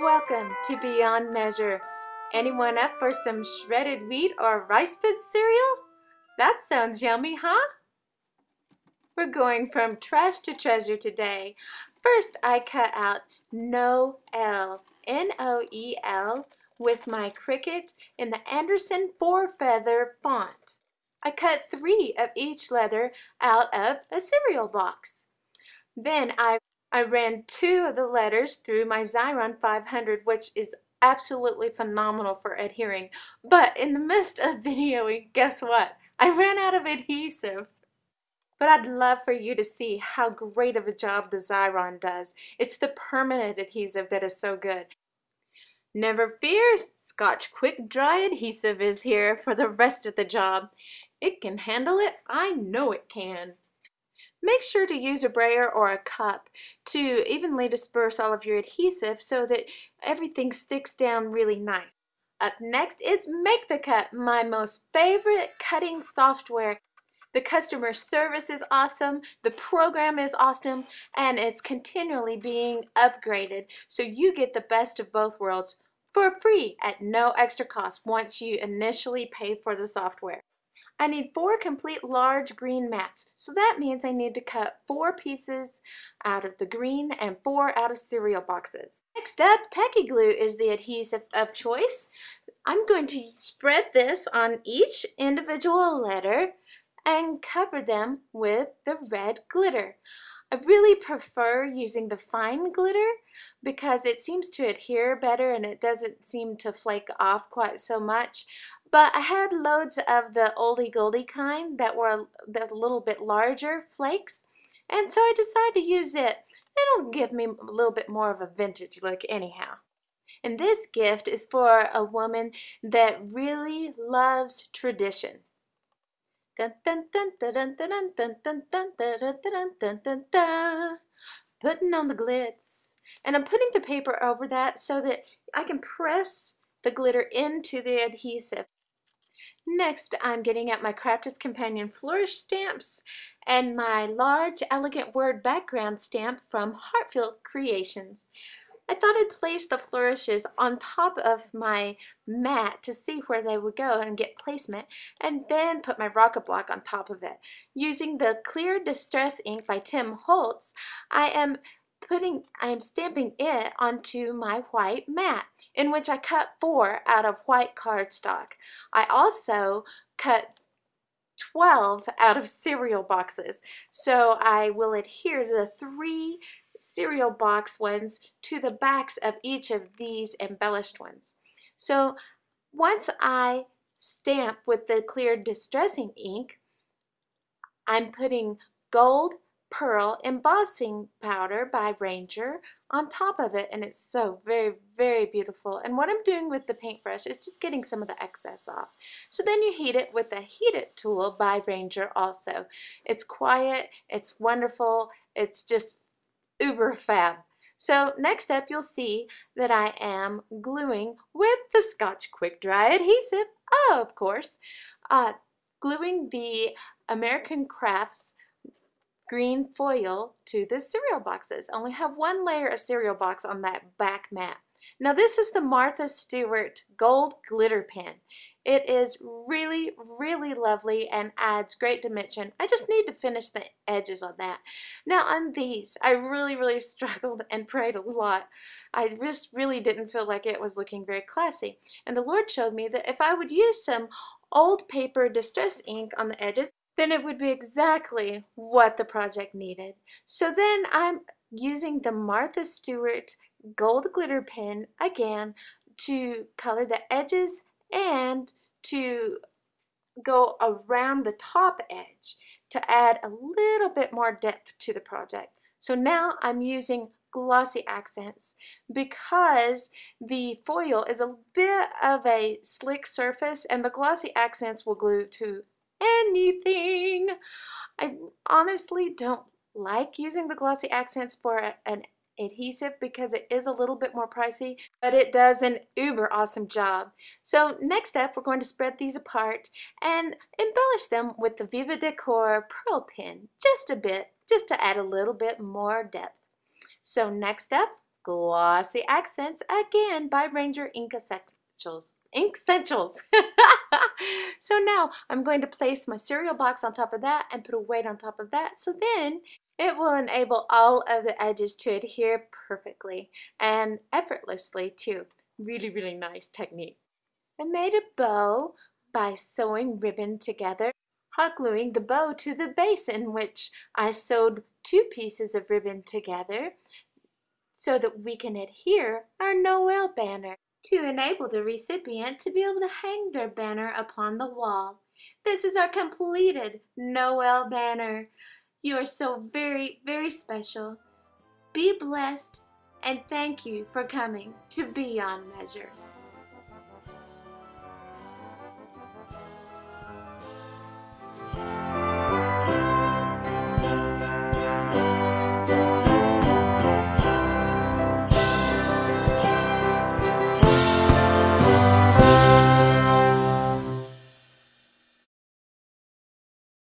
Welcome to Beyond Measure. Anyone up for some shredded wheat or rice bit cereal? That sounds yummy, huh? We're going from trash to treasure today. First, I cut out Noel, N-O-E-L, with my Cricut in the Anderson four feather font. I cut three of each leather out of a cereal box. Then I I ran two of the letters through my Xyron 500, which is absolutely phenomenal for adhering. But in the midst of videoing, guess what? I ran out of adhesive. But I'd love for you to see how great of a job the Xyron does. It's the permanent adhesive that is so good. Never fear, Scotch Quick Dry Adhesive is here for the rest of the job. It can handle it, I know it can. Make sure to use a brayer or a cup to evenly disperse all of your adhesive so that everything sticks down really nice. Up next is Make the Cut, my most favorite cutting software. The customer service is awesome, the program is awesome, and it's continually being upgraded so you get the best of both worlds for free at no extra cost once you initially pay for the software. I need four complete large green mats, so that means I need to cut four pieces out of the green and four out of cereal boxes. Next up, Tacky Glue is the adhesive of choice. I'm going to spread this on each individual letter and cover them with the red glitter. I really prefer using the fine glitter because it seems to adhere better and it doesn't seem to flake off quite so much but I had loads of the oldie goldie kind that were the little bit larger flakes. And so I decided to use it. It'll give me a little bit more of a vintage look anyhow. And this gift is for a woman that really loves tradition. Putting on the glitz. And I'm putting the paper over that so that I can press the glitter into the adhesive. Next, I'm getting out my Crafter's Companion Flourish stamps and my large, elegant word background stamp from Heartfield Creations. I thought I'd place the flourishes on top of my mat to see where they would go and get placement, and then put my rocket block on top of it. Using the Clear Distress ink by Tim Holtz, I am putting, I am stamping it onto my white mat, in which I cut four out of white cardstock. I also cut 12 out of cereal boxes. So I will adhere the three cereal box ones to the backs of each of these embellished ones. So once I stamp with the clear distressing ink, I'm putting gold, pearl embossing powder by Ranger on top of it and it's so very very beautiful and what I'm doing with the paintbrush is just getting some of the excess off so then you heat it with the heat it tool by Ranger also it's quiet it's wonderful it's just uber fab so next up you'll see that I am gluing with the Scotch Quick Dry adhesive oh, of course uh, gluing the American Crafts green foil to the cereal boxes. Only have one layer of cereal box on that back mat. Now this is the Martha Stewart Gold Glitter Pen. It is really, really lovely and adds great dimension. I just need to finish the edges on that. Now on these, I really, really struggled and prayed a lot. I just really didn't feel like it was looking very classy. And the Lord showed me that if I would use some old paper distress ink on the edges, then it would be exactly what the project needed. So then I'm using the Martha Stewart gold glitter pen again to color the edges and to go around the top edge to add a little bit more depth to the project. So now I'm using glossy accents because the foil is a bit of a slick surface and the glossy accents will glue to anything. I honestly don't like using the glossy accents for an adhesive because it is a little bit more pricey, but it does an uber awesome job. So next up, we're going to spread these apart and embellish them with the Viva Decor Pearl Pen just a bit, just to add a little bit more depth. So next up, Glossy Accents again by Ranger Ink Essentials. Ink Essentials. so now I'm going to place my cereal box on top of that and put a weight on top of that. So then it will enable all of the edges to adhere perfectly and effortlessly too. Really, really nice technique. I made a bow by sewing ribbon together, hot gluing the bow to the base in which I sewed two pieces of ribbon together so that we can adhere our Noel banner to enable the recipient to be able to hang their banner upon the wall. This is our completed Noel banner. You are so very, very special. Be blessed and thank you for coming to Beyond Measure.